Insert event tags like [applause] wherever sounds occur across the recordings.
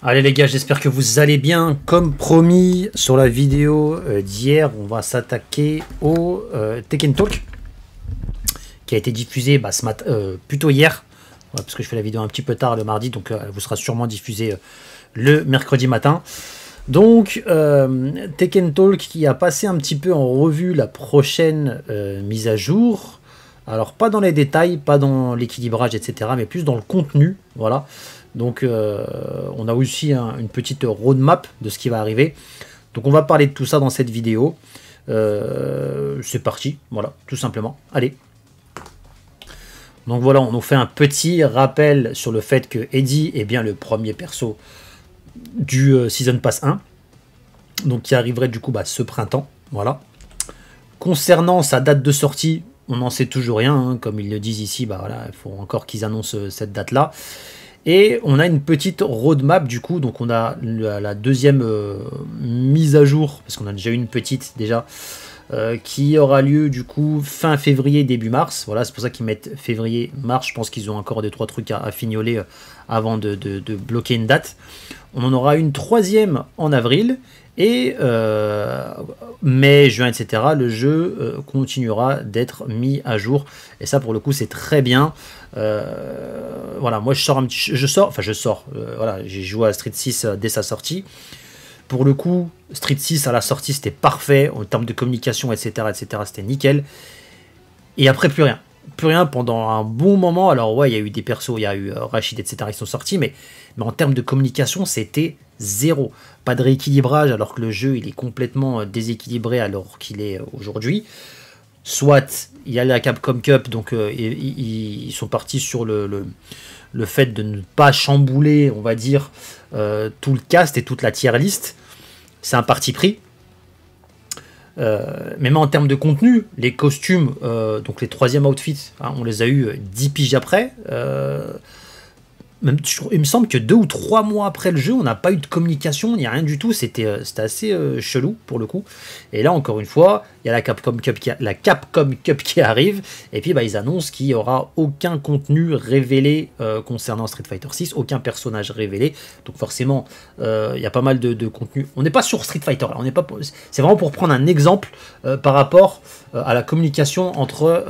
Allez les gars, j'espère que vous allez bien. Comme promis sur la vidéo euh, d'hier, on va s'attaquer au euh, Tekken Talk qui a été diffusé bah, euh, plutôt hier, parce que je fais la vidéo un petit peu tard le mardi, donc elle vous sera sûrement diffusée le mercredi matin. Donc Tekken Talk qui a passé un petit peu en revue la prochaine mise à jour. Alors pas dans les détails, pas dans l'équilibrage, etc., mais plus dans le contenu, voilà. Donc euh, on a aussi une petite roadmap de ce qui va arriver. Donc on va parler de tout ça dans cette vidéo. Euh, c'est parti, voilà, tout simplement. Allez. Donc voilà, on nous fait un petit rappel sur le fait que Eddie est bien le premier perso du euh, Season Pass 1. Donc qui arriverait du coup bah, ce printemps. Voilà. Concernant sa date de sortie, on n'en sait toujours rien. Hein. Comme ils le disent ici, bah il faut encore qu'ils annoncent cette date-là. Et on a une petite roadmap du coup, donc on a la, deuxième euh, mise à jour, parce qu'on a déjà une petite déjà, euh, qui aura lieu du coup fin février, début mars. Voilà, c'est pour ça qu'ils mettent février, mars. Je pense qu'ils ont encore des trois trucs à, fignoler euh, avant de, bloquer une date. On en aura une troisième en avril et euh, mai, juin, etc., le jeu euh, continuera d'être mis à jour. Et ça, pour le coup, c'est très bien. Euh, voilà, moi, je sors un petit... Je sors, enfin, je sors. voilà, j'ai joué à Street 6 dès sa sortie. Pour le coup, Street 6 à la sortie, c'était parfait. En termes de communication, etc., etc., c'était nickel. Et après, plus rien plus rien pendant un bon moment. Alors ouais, il y a eu des persos, il y a eu Rachid, etc. qui sont sortis, mais en termes de communication, c'était zéro. Pas de rééquilibrage alors que le jeu il est complètement euh, déséquilibré alors qu'il est euh, aujourd'hui. Soit il y a la Capcom Cup, donc euh, ils, sont partis sur le, le, fait de ne pas chambouler, on va dire, tout le cast et toute la tier list. C'est un parti pris. même en termes de contenu, les costumes, donc les troisième outfits, hein, on les a eu 10 piges après il me semble que deux ou trois mois après le jeu, on n'a pas eu de communication, il n'y a rien du tout. C'était euh, assez euh, chelou pour le coup. Et là, encore une fois, il y a la Capcom Cup qui, la Capcom Cup qui arrive. Et puis, bah, ils annoncent qu'il n'y aura aucun contenu révélé euh, concernant Street Fighter 6, aucun personnage révélé. Donc, forcément, il y a pas mal de, contenu. On n'est pas sur Street Fighter On n'est pas. C'est vraiment pour prendre un exemple par rapport à la communication entre.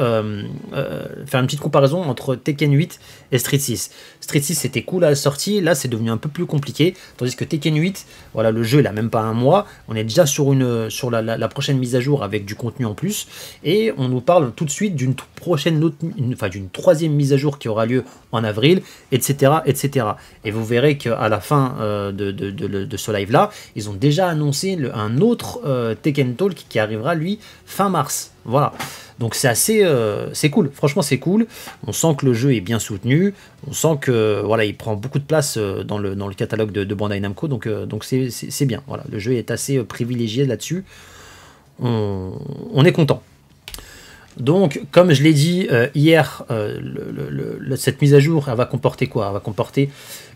faire une petite comparaison entre Tekken 8 et Street 6. Street 6 c'était cool à la sortie, là c'est devenu un peu plus compliqué. Tandis que Tekken 8, voilà, le jeu il a même pas un mois, on est déjà sur, une, sur la, prochaine mise à jour avec du contenu en plus, et on nous parle tout de suite d'une prochaine, d'une troisième mise à jour qui aura lieu en avril, etc. etc. Et vous verrez qu'à la fin euh, de, ce live là, ils ont déjà annoncé un autre euh, Tekken Talk qui arrivera lui fin mars. Voilà. Donc c'est assez, euh, c'est cool. Franchement, c'est cool. On sent que le jeu est bien soutenu. On sent que voilà, il prend beaucoup de place euh, dans le dans le catalogue de, Bandai Namco. Donc euh, donc c'est bien. Voilà, le jeu est assez privilégié là-dessus. On, est content. Donc, comme je l'ai dit hier, cette mise à jour, elle va comporter quoi Elle va comporter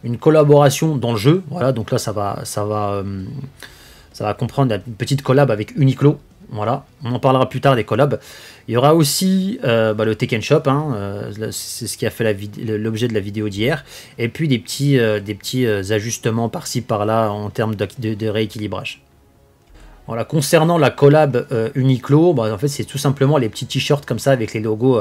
une collaboration dans le jeu. Voilà, donc là, ça va, ça va, ça va comprendre une petite collab avec Uniqlo. Voilà, on en parlera plus tard des collabs. Il y aura aussi euh, bah, le Tekken Shop, hein, euh, c'est ce qui a fait l'objet de la vidéo d'hier. Et puis des petits, euh, des petits ajustements par-ci par-là en termes de, rééquilibrage. Voilà, concernant la collab Uniqlo, bah, en fait c'est tout simplement les petits t-shirts comme ça avec les logos,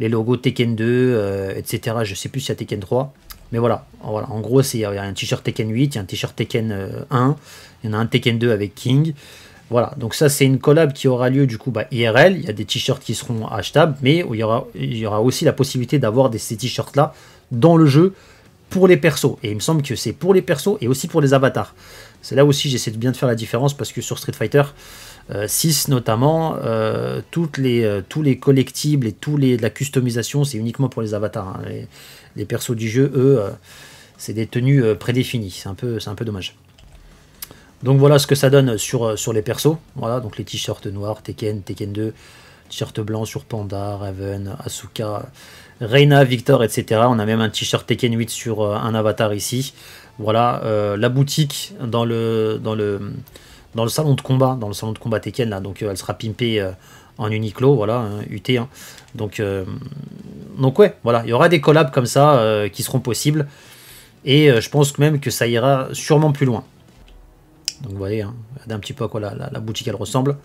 les logos Tekken 2, etc. Je sais plus s'il y a Tekken 3. Mais voilà, voilà en gros, il y a un t-shirt Tekken 8, il y a un t-shirt Tekken 1, il y en a un Tekken 2 avec King. Voilà, donc ça c'est une collab qui aura lieu du coup bah, IRL, il y a des t-shirts qui seront achetables, mais il y aura, il y aura aussi la possibilité d'avoir ces t-shirts là dans le jeu pour les persos. Et il me semble que c'est pour les persos et aussi pour les avatars. C'est là aussi j'essaie de bien faire la différence parce que sur Street Fighter 6 euh, notamment, euh, les, euh, tous les collectibles et tous les, de la customisation c'est uniquement pour les avatars. Hein. Les, persos du jeu, eux, c'est des tenues prédéfinies, c'est un, un peu dommage. Donc voilà ce que ça donne sur, euh, sur les persos. Voilà, donc les t-shirts noirs, Tekken, Tekken 2, t-shirt blanc sur Panda, Raven, Asuka, Reina, Victor, etc. On a même un t-shirt Tekken 8 sur euh, un avatar ici. Voilà, euh, la boutique dans le, dans, le, dans le salon de combat, dans le salon de combat Tekken, là, donc elle sera pimpée en Uniqlo, voilà, hein, UT. Hein. Donc, donc ouais, voilà, il y aura des collabs comme ça qui seront possibles. Et je pense même que ça ira sûrement plus loin. Donc vous voyez, hein, un petit peu à quoi la, boutique elle ressemble.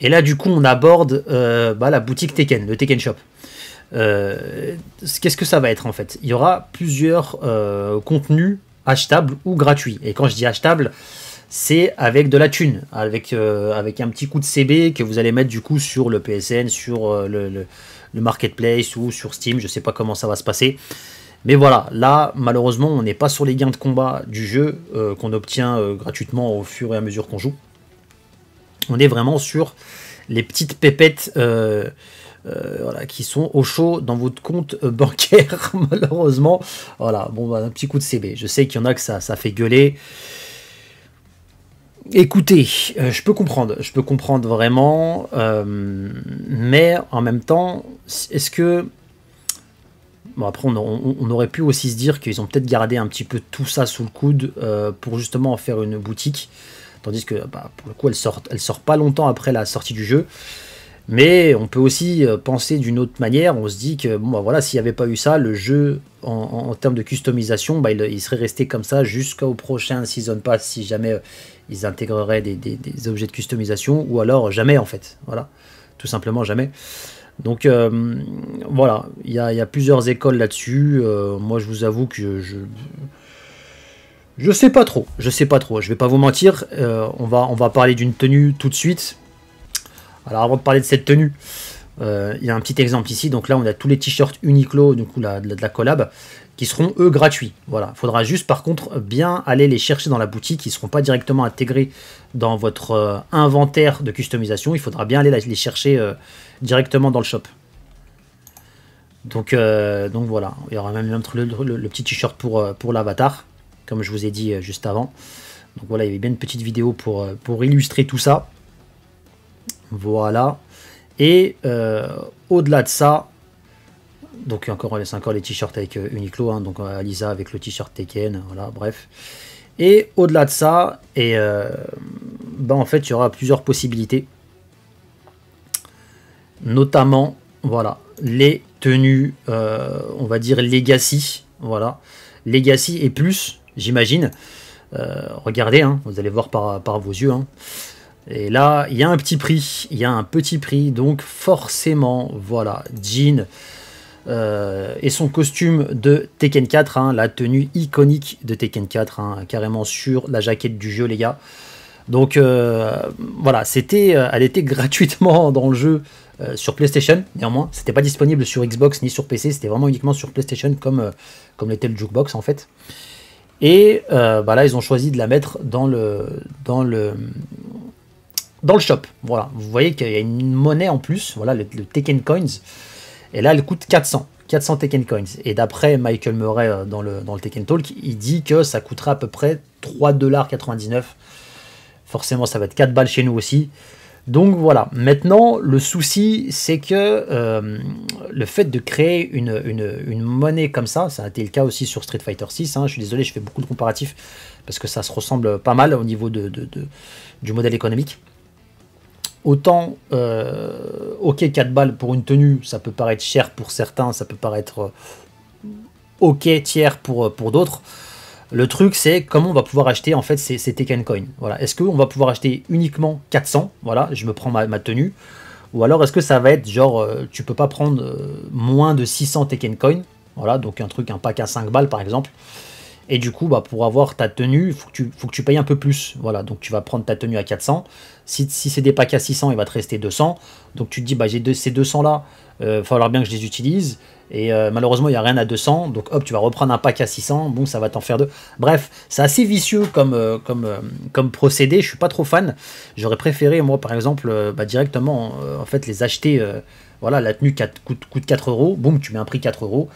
Et là du coup on aborde euh, bah, la boutique Tekken, le Tekken Shop. Euh, qu'est-ce que ça va être en fait Il y aura plusieurs euh, contenus achetables ou gratuits. Et quand je dis achetables, c'est avec de la thune, avec, avec un petit coup de CB que vous allez mettre du coup sur le PSN, sur le, marketplace ou sur Steam, je ne sais pas comment ça va se passer. Mais voilà, là, malheureusement, on n'est pas sur les gains de combat du jeu euh, qu'on obtient euh, gratuitement au fur et à mesure qu'on joue. On est vraiment sur les petites pépettes euh, qui sont au chaud dans votre compte [laughs] bancaire, malheureusement. Voilà, bon, bah, un petit coup de CB. Je sais qu'il y en a que ça, ça fait gueuler. Écoutez, je peux comprendre, je peux comprendre vraiment, mais en même temps, est-ce que Bon, après, on, aurait pu aussi se dire qu'ils ont peut-être gardé un petit peu tout ça sous le coude euh, pour justement en faire une boutique. Tandis que, bah, pour le coup, elle sort, elle sort pas longtemps après la sortie du jeu. Mais on peut aussi euh, penser d'une autre manière. On se dit que, bon, bah, voilà, s'il n'y avait pas eu ça, le jeu, en, termes de customisation, bah, il, serait resté comme ça jusqu'au prochain Season Pass si jamais euh, ils intégreraient des, des objets de customisation. Ou alors jamais, en fait. Voilà. Tout simplement jamais. Donc euh, voilà, il y, a plusieurs écoles là-dessus. Euh, moi, je vous avoue que je je sais pas trop. Je sais pas trop. Je vais pas vous mentir. Euh, on va on va parler d'une tenue tout de suite. Alors avant de parler de cette tenue, euh, il y a un petit exemple ici, donc là on a tous les t-shirts Uniqlo, du coup de, la, collab, qui seront eux gratuits. Voilà, faudra juste par contre bien aller les chercher dans la boutique, ils ne seront pas directement intégrés dans votre euh, inventaire de customisation, il faudra bien aller les chercher euh, directement dans le shop. Donc, donc voilà, il y aura même, le, petit t-shirt pour, pour l'avatar, comme je vous ai dit juste avant. Donc voilà, il y avait bien une petite vidéo pour, pour illustrer tout ça. Voilà. Et euh, au-delà de ça, donc encore, laisse encore les t-shirts avec euh, Uniqlo, hein, donc euh, Alisa avec le t-shirt Tekken, voilà, bref. Et au-delà de ça, et ben en fait, il y aura plusieurs possibilités. Notamment, voilà, les tenues, on va dire Legacy, voilà, Legacy et plus, j'imagine. regardez, hein, vous allez voir par, par vos yeux. Hein. Et là, il y a un petit prix, il y a un petit prix, donc forcément, voilà, Jean euh, et son costume de Tekken 4, hein, la tenue iconique de Tekken 4, hein, carrément sur la jaquette du jeu, les gars. Donc euh, voilà, c'était, euh, elle était [laughs] gratuitement dans le jeu sur PlayStation, néanmoins, c'était pas disponible sur Xbox ni sur PC, c'était vraiment uniquement sur PlayStation comme, comme l'était le jukebox en fait. Et bah là, ils ont choisi de la mettre dans le, dans le, dans le shop. Voilà, vous voyez qu'il y a une monnaie en plus, voilà, le, Tekken Coins. Et là, elle coûte 400. 400 Tekken Coins. Et d'après Michael Murray euh, dans le, dans le Tekken Talk, il dit que ça coûtera à peu près 3,99$. Forcément, ça va être 4 balles chez nous aussi. Donc voilà, maintenant le souci c'est que euh, le fait de créer une, monnaie comme ça, ça a été le cas aussi sur Street Fighter 6, hein. je suis désolé je fais beaucoup de comparatifs parce que ça se ressemble pas mal au niveau de, du modèle économique, Autant, euh, ok, 4 balles pour une tenue, ça peut paraître cher pour certains, ça peut paraître euh, ok tiers pour, euh, pour d'autres. Le truc, c'est comment on va pouvoir acheter en fait ces, Tekken Coin. Voilà. Est-ce qu'on va pouvoir acheter uniquement 400 Voilà, je me prends ma, ma tenue. Ou alors est-ce que ça va être genre, tu peux pas prendre moins de 600 Tekken Coin Voilà, donc un truc, un pack à 5 balles par exemple. Et du coup, bah, pour avoir ta tenue, il faut, que tu, faut que tu payes un peu plus. Voilà, donc tu vas prendre ta tenue à 400. Si, si c'est des packs à 600, il va te rester 200. Donc tu te dis, bah, j'ai ces 200-là, il euh, va falloir bien que je les utilise. Et euh, malheureusement, il n'y a rien à 200. Donc hop, tu vas reprendre un pack à 600. Bon, ça va t'en faire deux. Bref, c'est assez vicieux comme, euh, comme, comme procédé. Je ne suis pas trop fan. J'aurais préféré, moi, par exemple, bah, directement, en fait, les acheter. voilà, la tenue coûte, coûte 4 euros. Boum, tu mets un prix 4 euros.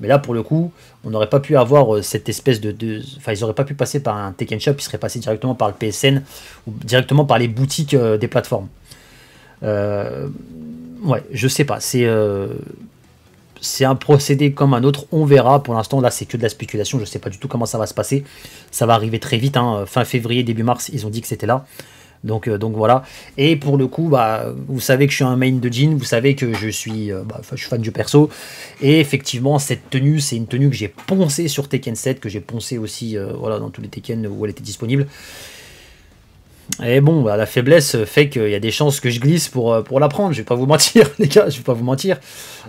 Mais là, pour le coup, on n'aurait pas pu avoir euh, cette espèce de, Enfin, ils n'auraient pas pu passer par un Tekken Shop, ils seraient passés directement par le PSN ou directement par les boutiques euh, des plateformes. Euh, ouais, je sais pas. C'est. Euh, c'est un procédé comme un autre, on verra. Pour l'instant, là, c'est que de la spéculation. Je ne sais pas du tout comment ça va se passer. Ça va arriver très vite. Hein. Fin février, début mars, ils ont dit que c'était là. Euh, donc, voilà. Et pour le coup, bah, vous savez que je suis un main de jean, vous savez que je suis, euh, bah, je suis fan du perso. Et effectivement, cette tenue, c'est une tenue que j'ai poncée sur Tekken 7, que j'ai poncée aussi euh, voilà, dans tous les Tekken où elle était disponible. Et bon, bah, la faiblesse fait qu'il y a des chances que je glisse pour, pour la prendre. Je vais pas vous [laughs] mentir, les gars, je vais pas vous mentir.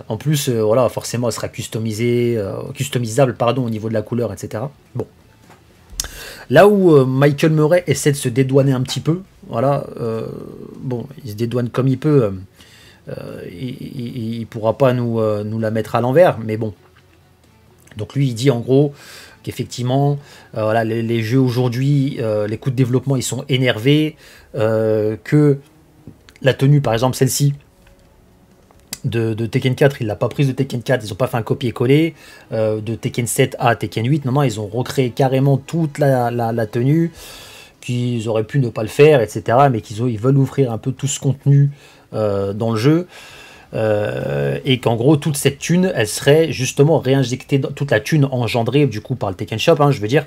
En plus, voilà, forcément, elle sera customisée, customisable pardon, au niveau de la couleur, etc. Bon. Là où Michael Murray essaie de se dédouaner un petit peu, voilà, euh, bon, il se dédouane comme il peut. Euh, euh, il ne pourra pas nous, nous la mettre à l'envers, mais bon. Donc lui, il dit en gros qu'effectivement, voilà, les, jeux aujourd'hui, les coûts de développement, ils sont énervés, que la tenue, par exemple, celle-ci, de, Tekken 4, il l'a pas prise de Tekken 4, ils n'ont pas fait un copier-coller de Tekken 7 à Tekken 8. Non, non, ils ont recréé carrément toute la, la tenue qu'ils auraient pu ne pas le faire, etc. Mais qu'ils veulent ouvrir un peu tout ce contenu euh, dans le jeu. Euh, et qu'en gros toute cette thune elle serait justement réinjectée toute la thune engendrée du coup par le Tekken Shop hein, je veux dire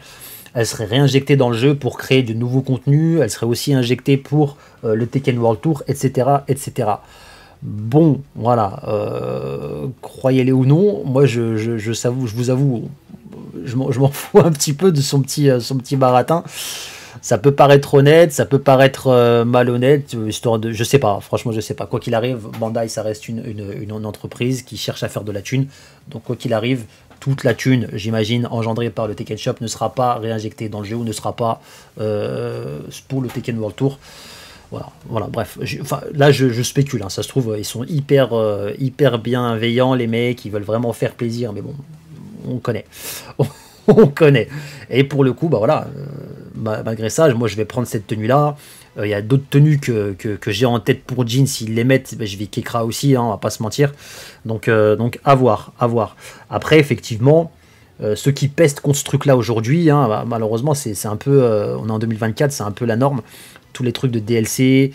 elle serait réinjectée dans le jeu pour créer de nouveaux contenus elle serait aussi injectée pour euh, le Tekken World Tour etc etc bon voilà croyez-les ou non moi je, je, vous avoue je m'en [laughs] fous un petit peu de son petit, son petit baratin ça peut paraître honnête, ça peut paraître euh, malhonnête, euh, histoire de, je sais pas, franchement je sais pas. Quoi qu'il arrive, Bandai ça reste une, entreprise qui cherche à faire de la thune. Donc quoi qu'il arrive, toute la thune, j'imagine, engendrée par le Tekken Shop ne sera pas réinjectée dans le jeu ou ne sera pas euh, pour le Tekken World Tour. Voilà, voilà, bref. là, je, spécule. Hein. ça se trouve, ils sont hyper, hyper bienveillants, les mecs. Ils veulent vraiment faire plaisir. Mais bon, on connaît. [laughs] on connaît. Et pour le coup, bah voilà, malgré ça, moi je vais prendre cette tenue-là. Euh, il y a d'autres tenues que, j'ai en tête pour jeans. S'ils les mettent, ben, je vais Kekra aussi, hein, on va pas se mentir. Donc, euh, donc à voir, à voir. Après, effectivement, euh, ceux qui pestent contre ce truc-là aujourd'hui, hein, bah, malheureusement, c'est un peu. on est en 2024, c'est un peu la norme. Tous les trucs de DLC,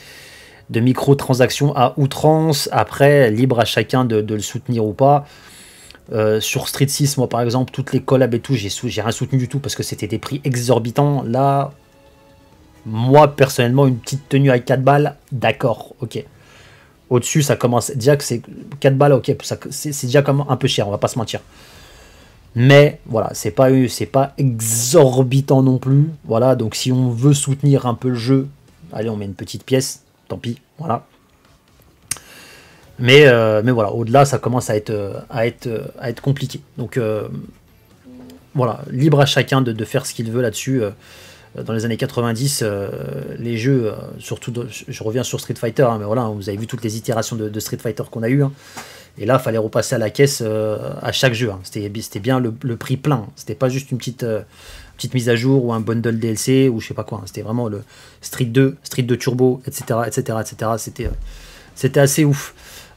de microtransactions à outrance. Après, libre à chacun de le soutenir ou pas. Euh, sur Street 6, moi par exemple, toutes les collabs et tout, j'ai rien soutenu du tout parce que c'était des prix exorbitants. Là, moi personnellement, une petite tenue à 4 balles, d'accord, ok. Au-dessus, ça commence. Déjà que c'est 4 balles, ok, c'est déjà comme un peu cher, on va pas se mentir. Mais voilà, c'est pas, pas exorbitant non plus. Voilà, donc si on veut soutenir un peu le jeu, allez, on met une petite pièce, tant pis, voilà. Euh, mais, voilà, au-delà, ça commence à être, euh, être, euh, à être compliqué. Donc voilà, libre à chacun de, faire ce qu'il veut là-dessus. Dans les années 90, les jeux, surtout, je reviens sur Street Fighter, hein, mais voilà, vous avez vu toutes les itérations de, Street Fighter qu'on a eues. Hein. Et là, il fallait repasser à la caisse à chaque jeu. Hein. C'était bien le, prix plein. C'était pas juste une petite petite mise à jour ou un bundle DLC ou je sais pas quoi. C'était vraiment le Street 2, Street 2 Turbo, etc., etc., etc. C'était, c'était assez ouf.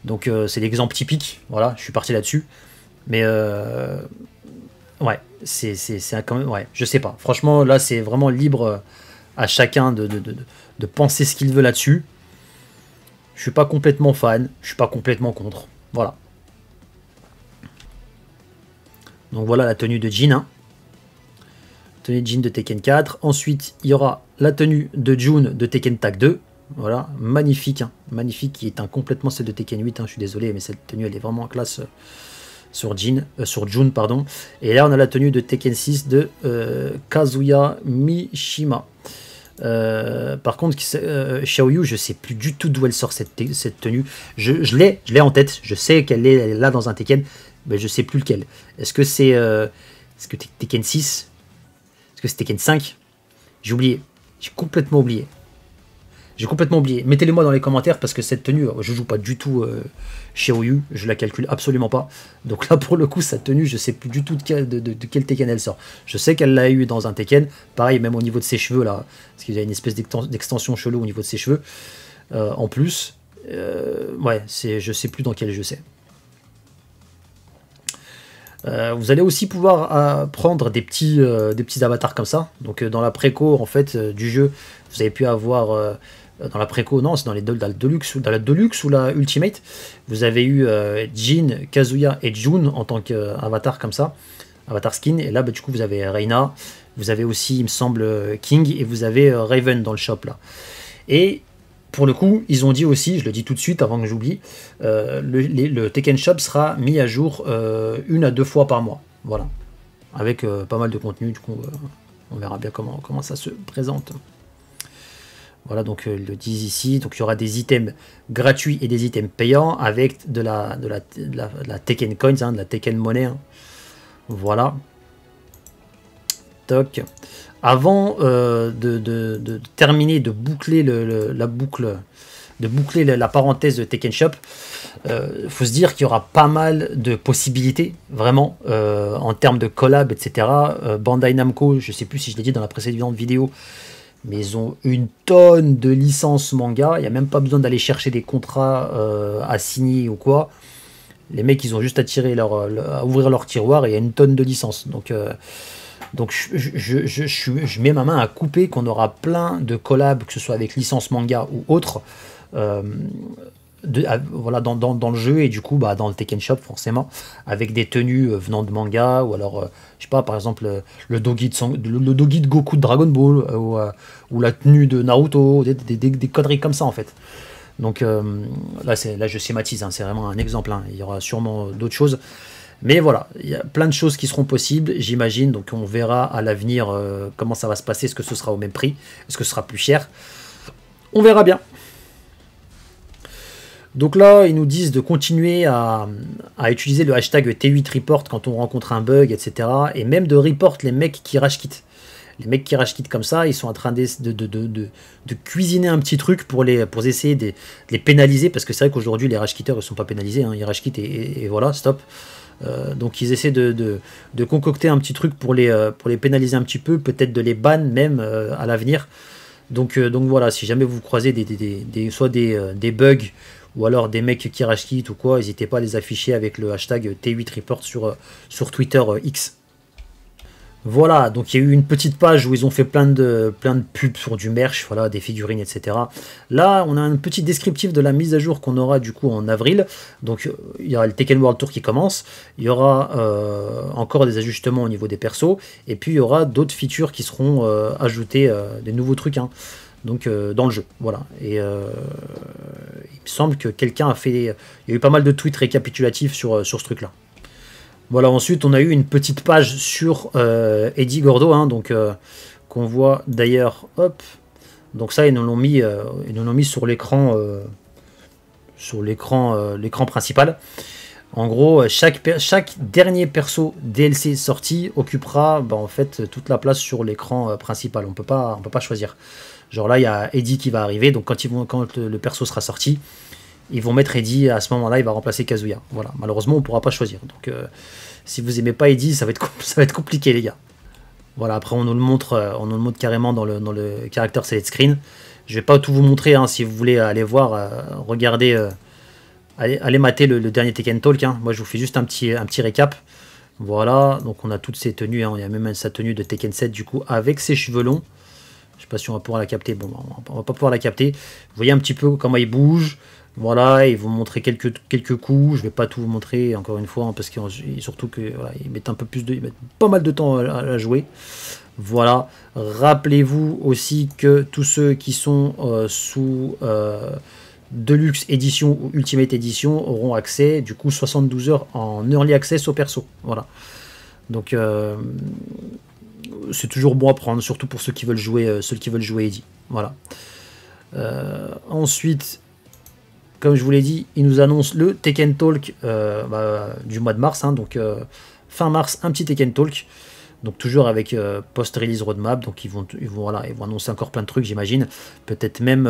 Donc euh, c'est l'exemple typique, voilà, je suis parti là-dessus. Mais euh, ouais, c'est quand même, ouais, je sais pas. Franchement, là c'est vraiment libre euh, à chacun de, de, penser ce qu'il veut là-dessus. Je suis pas complètement fan, je suis pas complètement contre, voilà. Donc voilà la tenue de Jin. Hein. Tenue de Jin de Tekken 4. Ensuite, il y aura la tenue de June de Tekken Tag 2. Voilà, magnifique, hein. magnifique, qui un complètement celle de Tekken 8. Hein. Je suis désolé, mais cette tenue, elle est vraiment classe euh, sur, Jean, euh, sur June. Pardon. Et là, on a la tenue de Tekken 6 de euh, Kazuya Mishima. par contre, Xiaoyu, je sais plus du tout d'où elle sort cette, tenue. Je, je l'ai en tête, je sais qu'elle est, là dans un Tekken, mais je sais plus lequel. Est-ce que c'est est-ce que Tekken 6 Est-ce que c'est Tekken 5 J'ai oublié, j'ai complètement oublié. J'ai complètement oublié. Mettez-les moi dans les commentaires parce que cette tenue, je joue pas du tout euh, chez Ryu, je la calcule absolument pas. Donc là pour le coup, Cette tenue, je sais plus du tout de quel, de, quel Tekken elle sort. Je sais qu'elle l'a eu dans un Tekken, pareil même au niveau de ses cheveux là, parce qu'il y a une espèce d'extension chelou au niveau de ses cheveux. Euh, en plus, euh, ouais, c'est, je sais plus dans quel jeu c'est. vous allez aussi pouvoir prendre des petits, des petits avatars comme ça. Donc dans la préco en fait du jeu, vous avez pu avoir euh, dans la préco, non, c'est dans, les deux, la Deluxe ou la Ultimate. Vous avez eu euh, Jin, Kazuya et Jun en tant qu'avatar comme ça, avatar skin. Et là, bah, du coup, vous avez Reina, vous avez aussi, il me semble, King et vous avez euh, Raven dans le shop là. Et pour le coup, ils ont dit aussi, je le dis tout de suite avant que j'oublie, le, Tekken Shop sera mis à jour une à deux fois par mois. Voilà. Avec pas mal de contenu, du coup, on verra bien comment, comment ça se présente. Voilà, donc euh, ils le disent ici. Donc il y aura des items gratuits et des items payants avec de la, de la, la, Tekken Coins, hein, de la Tekken Monnaie. Hein. Voilà. Toc. Avant euh, de, de, terminer, de boucler la boucle, de boucler la, parenthèse de Tekken Shop, il euh, faut se dire qu'il y aura pas mal de possibilités, vraiment, en termes de collab, etc. Bandai Namco, je ne sais plus si je l'ai dit dans la précédente vidéo, mais ils ont une tonne de licences manga. Il n'y a même pas besoin d'aller chercher des contrats euh, à signer ou quoi. Les mecs, ils ont juste à tirer leur, à ouvrir leur tiroir et il y a une tonne de licences. Donc, euh, donc je, je, mets ma main à couper qu'on aura plein de collabs, que ce soit avec licence manga ou autre, euh, voilà, dans, le jeu et du coup bah, dans le Tekken Shop forcément, avec des tenues venant de manga ou alors je sais pas, par exemple, euh, le doggy de, le, Goku de Dragon Ball, euh, euh, ou, la tenue de Naruto, des, conneries comme ça en fait. Donc là là, là, je schématise, hein, c'est vraiment un exemple. Hein. Il y aura sûrement d'autres choses. Mais voilà, il y a plein de choses qui seront possibles, j'imagine. Donc on verra à l'avenir comment ça va se passer. Est-ce que ce sera au même prix Est-ce que ce sera plus cher On verra bien. Donc là, ils nous disent de continuer à, utiliser le hashtag T8 report quand on rencontre un bug, etc. Et même de report les mecs qui rage les mecs qui rage comme ça, ils sont en train de, cuisiner un petit truc pour, les, pour essayer de, les pénaliser, parce que c'est vrai qu'aujourd'hui, les rage ne sont pas pénalisés, hein. ils rage et, voilà, stop. Euh, donc ils essaient de, concocter un petit truc pour les, euh, pour les pénaliser un petit peu, peut-être de les ban même euh, à l'avenir. Donc, donc voilà, si jamais vous croisez des, soit des bugs ou alors des mecs qui rachetent ou quoi, n'hésitez pas à les afficher avec le hashtag T8 Report sur, euh, sur Twitter euh, X. Voilà, donc il y a eu une petite page où ils ont fait plein de, plein de pubs sur du merch, voilà, des figurines, etc. Là, on a un petit descriptif de la mise à jour qu'on aura du coup en avril. Donc euh, il y aura le Tekken World Tour qui commence, il y aura encore des ajustements au niveau des persos, et puis il y aura d'autres features qui seront ajoutées, des nouveaux trucs. Hein donc euh, dans le jeu. Voilà. Et euh, il me semble que quelqu'un a fait. Il y a eu pas mal de tweets récapitulatifs sur, euh, sur ce truc-là. Voilà, ensuite on a eu une petite page sur Eddie Gordo, hein, donc qu'on voit d'ailleurs. Hop. Donc ça, ils nous l'ont mis, nous mis sur l'écran. sur l'écran l'écran principal. En gros, chaque, chaque dernier perso DLC sorti occupera bah, en fait toute la place sur l'écran principal. On peut pas, on peut pas choisir. Genre là, il y a Eddie qui va arriver, donc quand, ils vont, quand le, perso sera sorti, ils vont mettre Eddie à ce moment-là, il va remplacer Kazuya. Voilà, malheureusement, on ne pourra pas choisir. Donc euh, si vous aimez pas Eddie, ça va, être, [laughs] ça va être compliqué, les gars. Voilà, après, on nous le montre, euh, on nous carrément dans le, dans le caractère select screen. Je vais pas tout vous montrer, hein, si vous voulez aller voir, euh, regarder, regardez, allez, mater le, dernier Tekken Talk. Hein. Moi, je vous fais juste un petit, un petit récap. Voilà, donc on a toutes ces tenues, hein. il y a même sa tenue de Tekken 7 du coup avec ses cheveux longs. Je ne sais pas si on va pouvoir la capter. Bon, bah, on ne va pas pouvoir la capter. Vous voyez un petit peu comment il bouge. Voilà, ils vous montrer quelques, quelques coups. Je ne vais pas tout vous montrer encore une fois, hein, parce qu'il surtout que mettent un peu plus de, pas mal de temps à, la jouer. Voilà. Rappelez-vous aussi que tous ceux qui sont euh, sous euh, Deluxe Edition ou Ultimate Edition auront accès, du coup, 72 heures en Early Access au perso. Voilà. Donc, euh, c'est toujours bon à prendre, surtout pour ceux qui veulent jouer, euh, ceux qui veulent jouer Eddie. Voilà. Euh, ensuite, comme je vous l'ai dit, il nous annonce le Tekken Talk euh, bah, du mois de mars, hein, donc fin mars, un petit Tekken Talk, donc toujours avec post-release roadmap, donc ils vont, ils voilà, vont annoncer encore plein de trucs, j'imagine, peut-être même,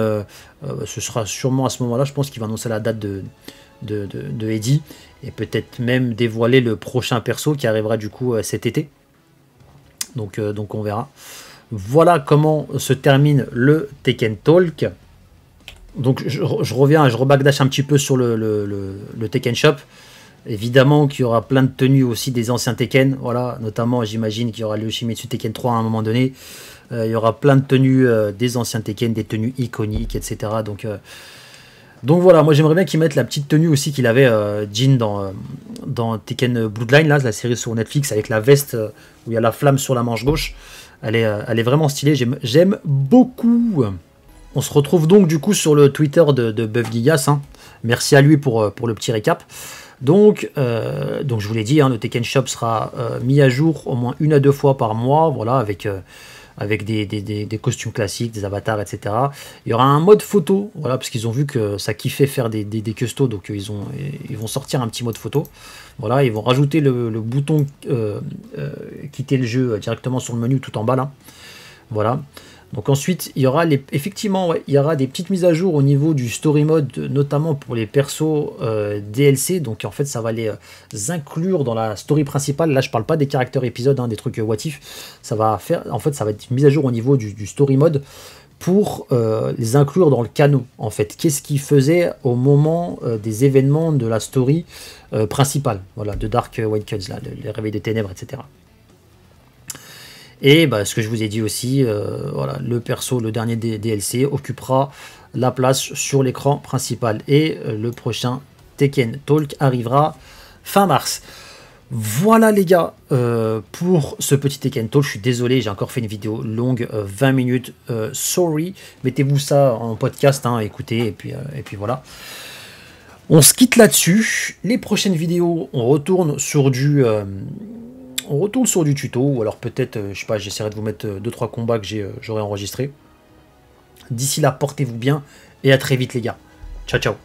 ce sera sûrement à ce moment-là, je pense qu'ils vont annoncer la date de, de, et peut-être même dévoiler le prochain perso qui arrivera du coup cet été, euh, donc, on verra. Voilà comment se termine le Tekken Talk. Donc je, reviens, je rebagdash un petit peu sur le, le, Tekken Shop. Évidemment qu'il y aura plein de tenues aussi des anciens Tekken. Voilà, notamment j'imagine qu'il y aura le Tekken 3 à un moment donné. Euh, il y aura plein de tenues euh, des anciens Tekken, des tenues iconiques, etc. Donc donc voilà, moi j'aimerais bien qu'il mette la petite tenue aussi qu'il avait euh, Jean, dans, euh, dans Tekken Bloodline, là, la série sur Netflix, avec la veste euh, où il y a la flamme sur la manche gauche. Elle est, elle est vraiment stylée, j'aime beaucoup. On se retrouve donc du coup sur le Twitter de, de Buff Gigas. Hein. Merci à lui pour, pour le petit récap. Donc, donc je vous l'ai dit, hein, le Tekken Shop sera mis à jour au moins une à deux fois par mois, voilà, avec avec des, costumes classiques, des avatars, etc. Il y aura un mode photo, voilà, parce qu'ils ont vu que ça kiffait faire des, des, custos, donc euh, ils, ont, ils vont sortir un petit mode photo. Voilà, ils vont rajouter le, bouton euh, euh, quitter le jeu directement sur le menu tout en bas là. Voilà. Donc ensuite, il y aura les, effectivement, il y aura des petites mises à jour au niveau du story mode, notamment pour les persos euh, DLC. Donc en fait, ça va les euh, inclure dans la story principale. Là, je parle pas des caractères épisodes, hein, des trucs euh, Ça va faire, en fait, ça va être mise à jour au niveau du, story mode pour euh, les inclure dans le canon. En fait, qu'est-ce qu'ils faisaient au moment des événements de la story principale, voilà, de Dark White Cuts, les réveils des ténèbres, etc. Et bah, ce que je vous ai dit aussi, euh, voilà, le perso, le dernier DLC, occupera la place sur l'écran principal. Et euh, le prochain Tekken Talk arrivera fin mars. Voilà les gars euh, pour ce petit Tekken Talk. Je suis désolé, j'ai encore fait une vidéo longue, 20 minutes. sorry, mettez-vous ça en podcast, hein, écoutez, et puis, et puis voilà. On se quitte là-dessus. Les prochaines vidéos, on retourne sur du on retourne sur du tuto, ou alors peut-être, euh, je sais pas, j'essaierai de vous mettre 2-3 euh, combats que euh, j'aurai enregistrés. D'ici là, portez-vous bien, et à très vite les gars. Ciao, ciao